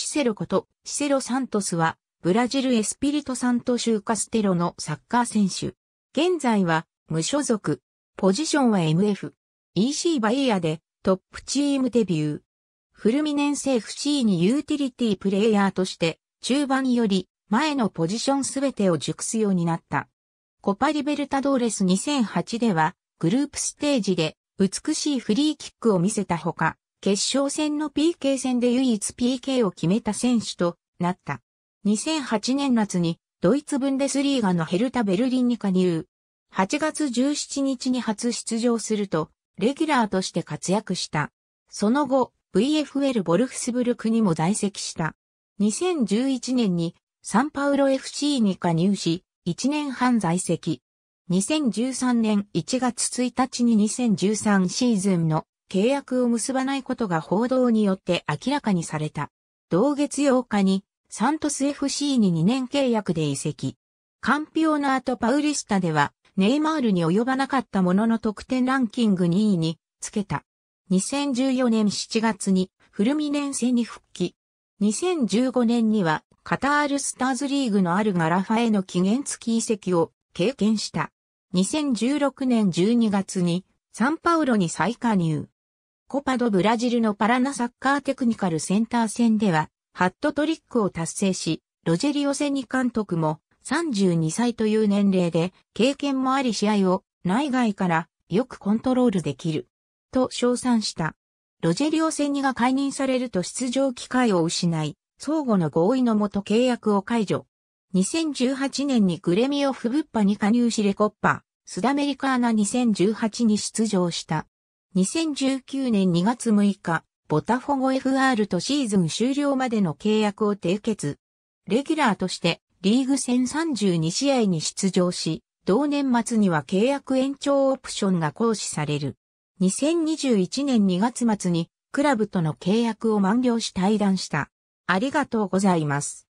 シセロこと、シセロ・サントスは、ブラジルエスピリト・サント・シュー・カステロのサッカー選手。現在は、無所属。ポジションは MF。EC バイヤで、トップチームデビュー。フルミネンセ FC にユーティリティプレイヤーとして、中盤より、前のポジションすべてを熟すようになった。コパリベルタドーレス2008では、グループステージで、美しいフリーキックを見せたほか、決勝戦の PK 戦で唯一 PK を決めた選手となった。2008年夏にドイツブンデスリーガのヘルタ・ベルリンに加入。8月17日に初出場すると、レギュラーとして活躍した。その後、VFL ボルフスブルクにも在籍した。2011年にサンパウロ FC に加入し、1年半在籍。2013年1月1日に2013シーズンの契約を結ばないことが報道によって明らかにされた。同月8日にサントス FC に2年契約で移籍。カンピオナートパウリスタではネイマールに及ばなかったものの得点ランキング2位につけた。2014年7月にフルミネンセに復帰。2015年にはカタールスターズリーグのあるガラファへの期限付き移籍を経験した。2016年12月にサンパウロに再加入。コパドブラジルのパラナサッカーテクニカルセンター戦では、ハットトリックを達成し、ロジェリオセニ監督も32歳という年齢で、経験もあり試合を内外からよくコントロールできる。と称賛した。ロジェリオセニが解任されると出場機会を失い、相互の合意のもと契約を解除。2018年にグレミオフブッパに加入しレコッパ、スダメリカーナ2018に出場した。2019年2月6日、ボタフォゴ FR とシーズン終了までの契約を締結。レギュラーとしてリーグ戦32試合に出場し、同年末には契約延長オプションが行使される。2021年2月末にクラブとの契約を満了し退団した。ありがとうございます。